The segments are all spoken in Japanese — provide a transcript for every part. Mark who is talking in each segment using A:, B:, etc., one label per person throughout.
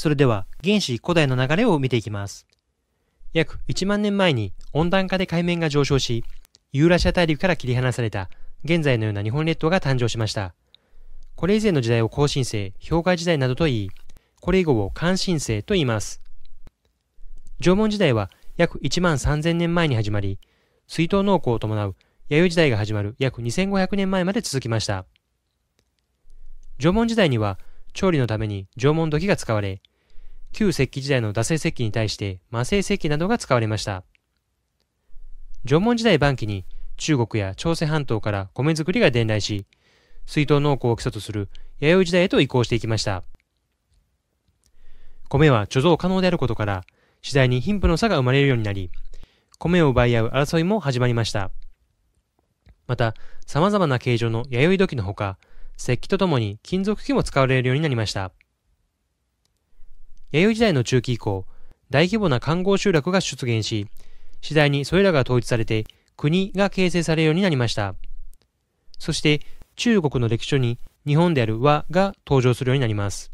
A: それでは原始古代の流れを見ていきます。約1万年前に温暖化で海面が上昇し、ユーラシア大陸から切り離された現在のような日本列島が誕生しました。これ以前の時代を更新性、氷河時代などと言い、これ以後を関心性と言います。縄文時代は約1万3000年前に始まり、水稲農耕を伴う弥生時代が始まる約2500年前まで続きました。縄文時代には調理のために縄文土器が使われ、旧石器時代の打製石器に対して魔製石器などが使われました。縄文時代晩期に中国や朝鮮半島から米作りが伝来し、水筒農耕を基礎とする弥生時代へと移行していきました。米は貯蔵可能であることから、次第に貧富の差が生まれるようになり、米を奪い合う争いも始まりました。また、様々な形状の弥生土器のほか、石器とともに金属器も使われるようになりました。弥生時代の中期以降、大規模な観光集落が出現し、次第にそれらが統一されて国が形成されるようになりました。そして中国の歴史書に日本である和が登場するようになります。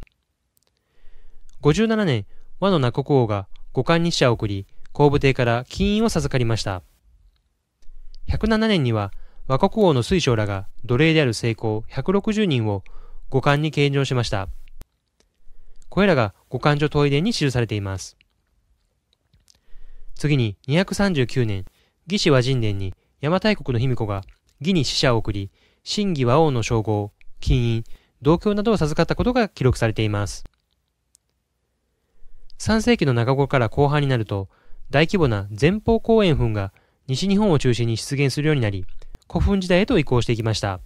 A: 57年、和の名国王が五冠に使者を送り、後部帝から金印を授かりました。107年には和国王の水晶らが奴隷である成功160人を五冠に献上しました。これらが五冠所東伝に記されています。次に239年、魏志和人伝に邪馬台国の卑弥呼が魏に使者を送り、真義和王の称号、金印、同郷などを授かったことが記録されています。3世紀の中頃から後半になると、大規模な前方後円墳が西日本を中心に出現するようになり、古墳時代へと移行していきました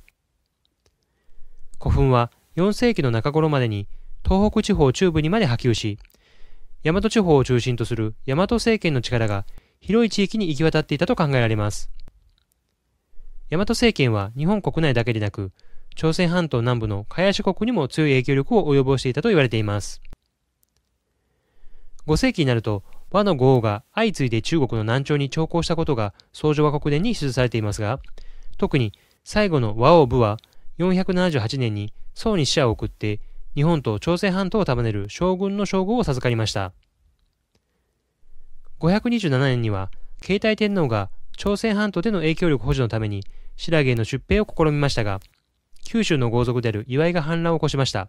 A: 古墳は4世紀の中頃までに東北地方中部にまで波及し大和地方を中心とする大和政権の力が広い地域に行き渡っていたと考えられます大和政権は日本国内だけでなく朝鮮半島南部の茅諸国にも強い影響力を及ぼしていたと言われています5世紀になると和の豪王が相次いで中国の南朝に朝貢したことが宗女和国伝に記されていますが特に最後の和王部は478年に宋に使者を送って日本と朝鮮半島を束ねる将軍の称号を授かりました。527年には携帯天皇が朝鮮半島での影響力保持のために白毛の出兵を試みましたが、九州の豪族である岩井が反乱を起こしました。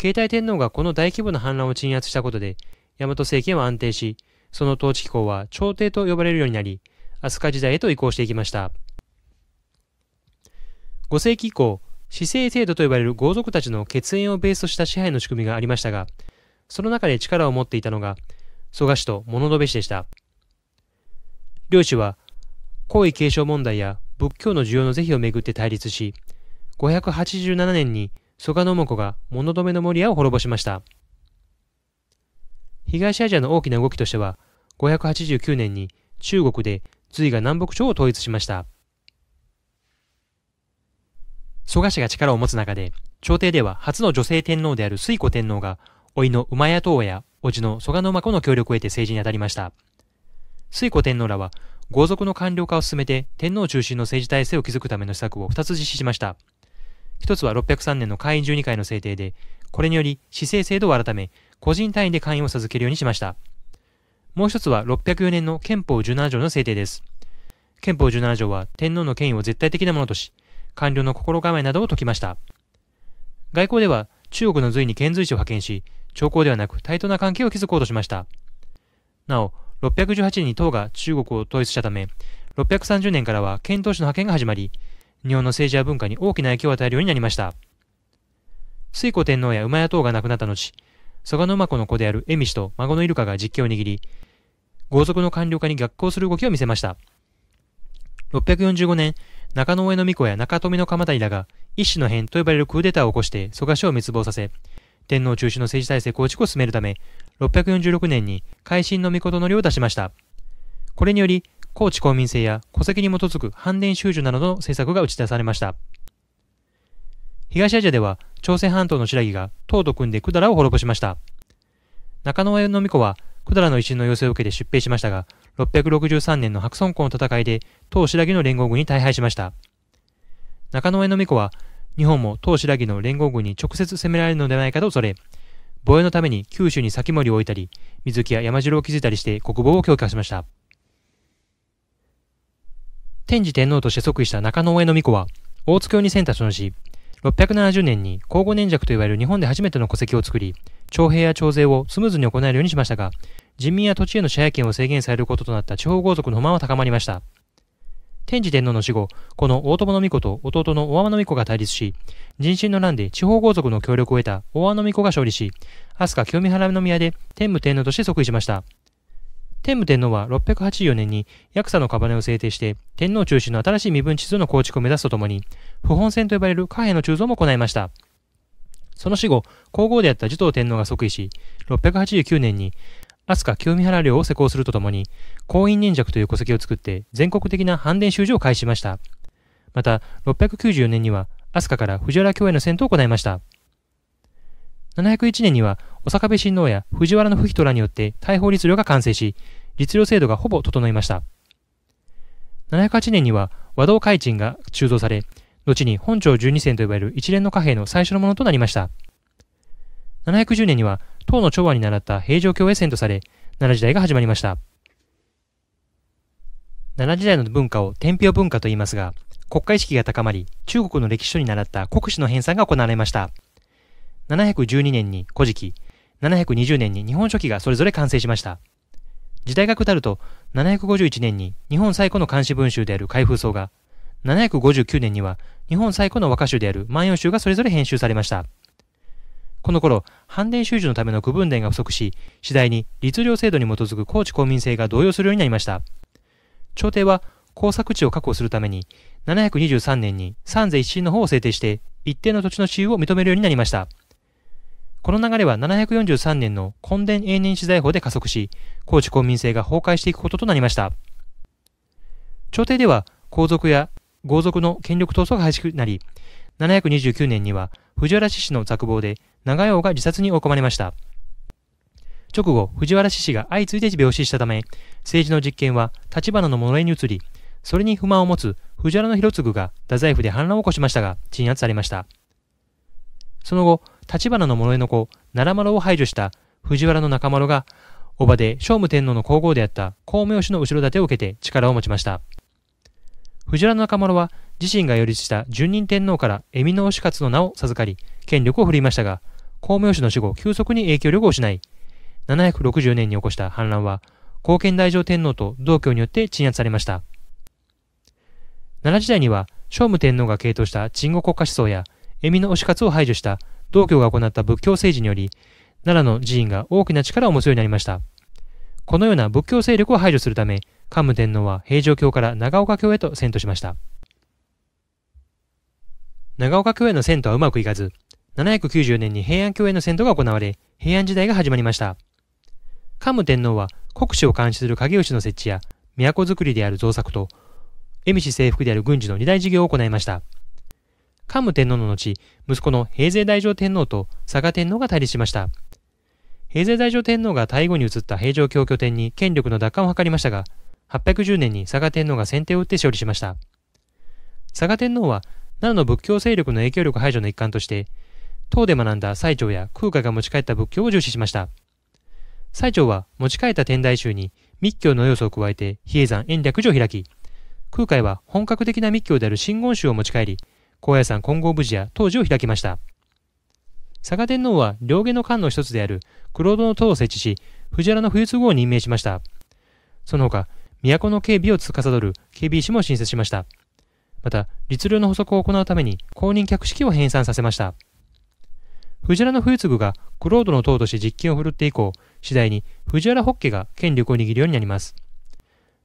A: 携帯天皇がこの大規模な反乱を鎮圧したことで、大和政権は安定し、その統治機構は朝廷と呼ばれるようになり、飛鳥時代へと移行していきました。5世紀以降、市政制度と呼ばれる豪族たちの血縁をベースとした支配の仕組みがありましたが、その中で力を持っていたのが、蘇我氏と物部氏でした。両氏は、皇位継承問題や仏教の需要の是非をめぐって対立し、587年に蘇我桃子が物留の守屋を滅ぼしました。東アジアの大きな動きとしては、589年に中国で隋が南北朝を統一しました。蘇我氏が力を持つ中で、朝廷では初の女性天皇である水古天皇が、甥の馬屋東や叔父の蘇我馬子の協力を得て政治に当たりました。水古天皇らは、豪族の官僚化を進めて天皇中心の政治体制を築くための施策を2つ実施しました。1つは603年の会員12回の制定で、これにより市政制度を改め、個人単位で会員を授けるようにしました。もう1つは604年の憲法17条の制定です。憲法17条は天皇の権威を絶対的なものとし、官僚の心構えなどを説きました。外交では中国の隋に遣隋使を派遣し、朝貢ではなく対等な関係を築こうとしました。なお、618年に唐が中国を統一したため、630年からは遣唐使の派遣が始まり、日本の政治や文化に大きな影響を与えるようになりました。水古天皇や馬屋等が亡くなった後、蘇我馬子の子である恵美氏と孫のイルカが実権を握り、豪族の官僚化に逆行する動きを見せました。645年、中野上の巫女や中富の鎌谷らが、一種の変と呼ばれるクーデターを起こして、蘇我氏を滅亡させ、天皇中心の政治体制構築を進めるため、646年に改新の女とのりを出しました。これにより、高知公民制や戸籍に基づく反伝収受などの政策が打ち出されました。東アジアでは、朝鮮半島の白木が唐と組んで百済を滅ぼしました。中野上の巫女は、百済の一新の要請を受けて出兵しましたが、663年の白村江の戦いで、当白木の連合軍に大敗しました。中野江の巫女は、日本も当白木の連合軍に直接攻められるのではないかと恐れ、防衛のために九州に先森を置いたり、水木や山城を築いたりして国防を強化しました。天智天皇として即位した中野江の巫女は、大津京に選択のし、670年に皇后年弱といわれる日本で初めての戸籍を作り、徴兵や徴税をスムーズに行えるようにしましたが、人民や土地への支配権を制限されることとなった地方豪族の不満は高まりました。天智天皇の死後、この大友の巫子と弟の大和の巫子が対立し、人心の乱で地方豪族の協力を得た大和の巫子が勝利し、飛鳥清見原宮で天武天皇として即位しました。天武天皇は684年にヤクザの屍を制定して、天皇中心の新しい身分地図の構築を目指すとともに、不本線と呼ばれる貨幣の鋳造も行いました。その死後、皇后であった持統天皇が即位し、689年に飛鳥清見原領を施行するとともに、公院忍弱という戸籍を作って全国的な反伝修士を開始しました。また、694年には飛鳥から藤原京への戦闘を行いました。701年には、お坂部親王や藤原の不人らによって大法律令が完成し、律令制度がほぼ整いました。708年には和道開鎮が鋳造され、後に本庁12選と呼ばれる一連の貨幣の最初のものとなりました。710年には唐の長和に習った平城京へ遷都され、奈良時代が始まりました。奈良時代の文化を天平文化と言いますが、国家意識が高まり、中国の歴史書に習った国史の編纂が行われました。712年に古事記、720年に日本書紀がそれぞれ完成しました。時代が下ると、751年に日本最古の漢詩文集である開封層が、759年には日本最古の和歌集である万葉集がそれぞれ編集されました。この頃、反電収受のための区分電が不足し、次第に律令制度に基づく高知公民制が動揺するようになりました。朝廷は工作地を確保するために、723年に三税一新の方を制定して、一定の土地の私有を認めるようになりました。この流れは743年の根伝永年資材法で加速し、高知公民制が崩壊していくこととなりました。朝廷では、皇族や豪族の権力闘争が激しくなり、729年には藤原氏の雑望で長屋が自殺に追い込まれました。直後、藤原氏氏が相次いで病死したため、政治の実権は立花のものに移り、それに不満を持つ藤原広次が太宰府で反乱を起こしましたが、鎮圧されました。その後、立花のものの子、奈良丸を排除した藤原の中丸が、叔母で聖武天皇の皇后であった孔明氏の後ろ盾を受けて力を持ちました。藤原の中丸は自身が擁立した順任天皇から恵美の推し活の名を授かり、権力を振りましたが、光明氏の死後、急速に影響力を失い、760年に起こした反乱は、貢献大乗天皇と同居によって鎮圧されました。奈良時代には、聖武天皇が傾倒した鎮護国家思想や、恵美の推し活を排除した道教が行った仏教政治により、奈良の寺院が大きな力を持つようになりました。このような仏教勢力を排除するため、桓武天皇は平城京から長岡京へと遷都しました。長岡京への遷都はうまくいかず、790年に平安京への遷都が行われ、平安時代が始まりました。桓武天皇は国史を監視する影吉の設置や、都づくりである造作と、恵美氏征服である軍事の二大事業を行いました。桓武天皇の後、息子の平成大乗天皇と佐賀天皇が対立しました。平成大乗天皇が大後に移った平城京拠点に権力の奪還を図りましたが、810年に佐賀天皇が先手を打って勝利しました。佐賀天皇はな良の仏教勢力の影響力排除の一環として、唐で学んだ最澄や空海が持ち帰った仏教を重視しました。最澄は持ち帰った天台宗に密教の要素を加えて比叡山延暦寺を開き、空海は本格的な密教である真言宗を持ち帰り、高野山金剛無事や当時を開きました。佐賀天皇は両下の官の一つである黒戸の塔を設置し、藤原の冬都合を任命しました。その他、都の警備を司る警備士も新設しました。また、律令の補足を行うために公認客式を編纂させました。藤原冬次がクロードの党として実権を振るって以降、次第に藤原北家が権力を握るようになります。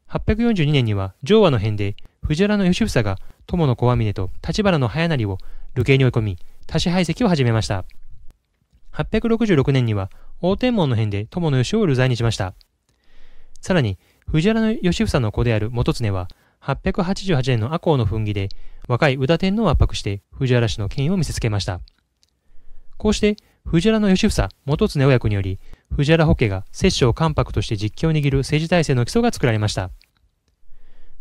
A: 842年には上和の変で藤原義房が友の小網峰と立花の早成を流刑に追い込み、多子排斥を始めました。866年には大天門の変で友の義を流罪にしました。さらに、藤原義房の子である元常は、888年の赤穂の奮議で若い宇田天皇を圧迫して藤原氏の権威を見せつけました。こうして藤原義房元常親子により藤原保家が摂政関白として実権を握る政治体制の基礎が作られました。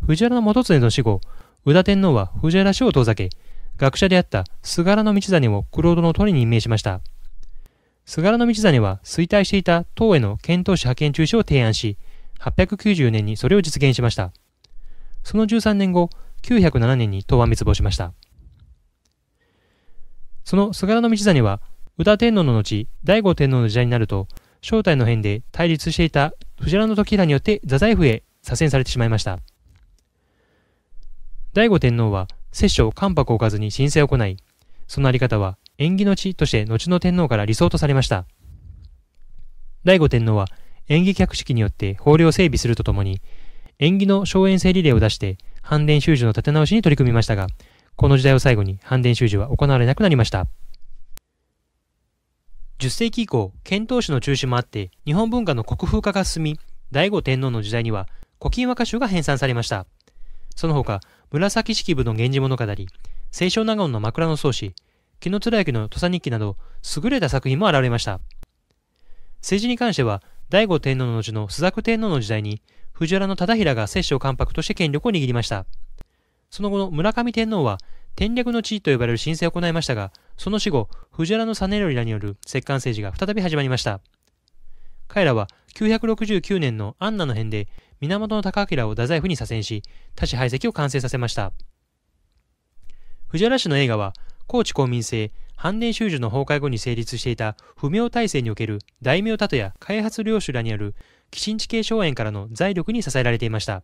A: 藤原元常の死後、宇田天皇は藤原氏を遠ざけ、学者であった菅原道真を黒戸の取りに任命しました。菅原道真は衰退していた党への遣唐使派遣中止を提案し、894年にそれを実現しました。その13年後、907年に唐は滅亡しました。その菅原道真は、宇多天皇の後、醍醐天皇の時代になると、正体の変で対立していた藤原時平によって座財府へ左遷されてしまいました。醍醐天皇は、摂政関白を置かずに申請を行い、そのあり方は縁起の地として後の天皇から理想とされました。醍醐天皇は、縁起客式によって法令を整備するとともに、縁起の荘園制リレーを出して、反伝修士の立て直しに取り組みましたが、この時代を最後に反伝修士は行われなくなりました。10世紀以降、遣唐使の中止もあって、日本文化の国風化が進み、醍醐天皇の時代には、古今和歌集が編纂されました。その他、紫式部の源氏物語、清少納言の枕草子、紀貫之の土佐日記など、優れた作品も現れました。政治に関しては、醍醐天皇の後の朱雀天皇の時代に、藤原忠衡が摂政関白として権力を握りました。その後の村上天皇は、天略の地位と呼ばれる申請を行いましたが、その死後、藤原実頼らによる摂関政治が再び始まりました。彼らは969年の安奈の変で、源高明を太宰府に左遷し、多子排斥を完成させました。藤原氏の映画は、高知公民制、反年収受の崩壊後に成立していた不明体制における大名たとや開発領主らによる寄進地系荘園からの財力に支えられていました。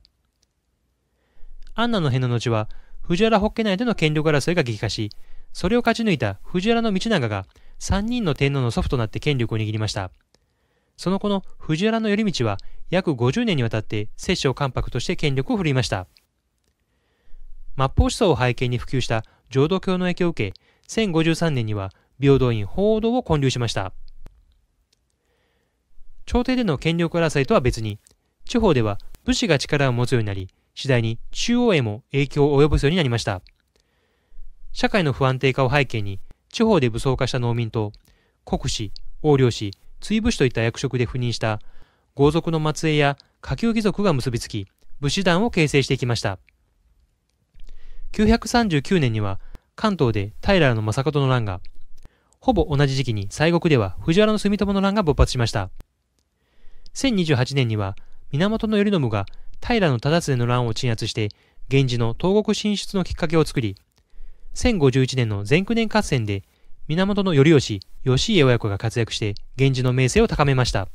A: アンナの辺の後は藤原法家内での権力争いが激化し、それを勝ち抜いた藤原道長が3人の天皇の祖父となって権力を握りました。その後の藤原頼道は約50年にわたって摂政関白として権力を振るいました。末法思想を背景に普及した浄土教の影響を受け、1053年には平等院報道を建立しました。朝廷での権力争いとは別に、地方では武士が力を持つようになり、次第に中央へも影響を及ぼすようになりました。社会の不安定化を背景に、地方で武装化した農民と、国士、横領士、追武士といった役職で赴任した豪族の末裔や下級貴族が結びつき、武士団を形成していきました。939年には関東で平将門の乱が、ほぼ同じ時期に西国では藤原住友の乱が勃発しました。1028年には源頼信が平忠常の乱を鎮圧して、源氏の東国進出のきっかけを作り、1051年の前九年合戦で源頼義、義家親子が活躍して、源氏の名声を高めました。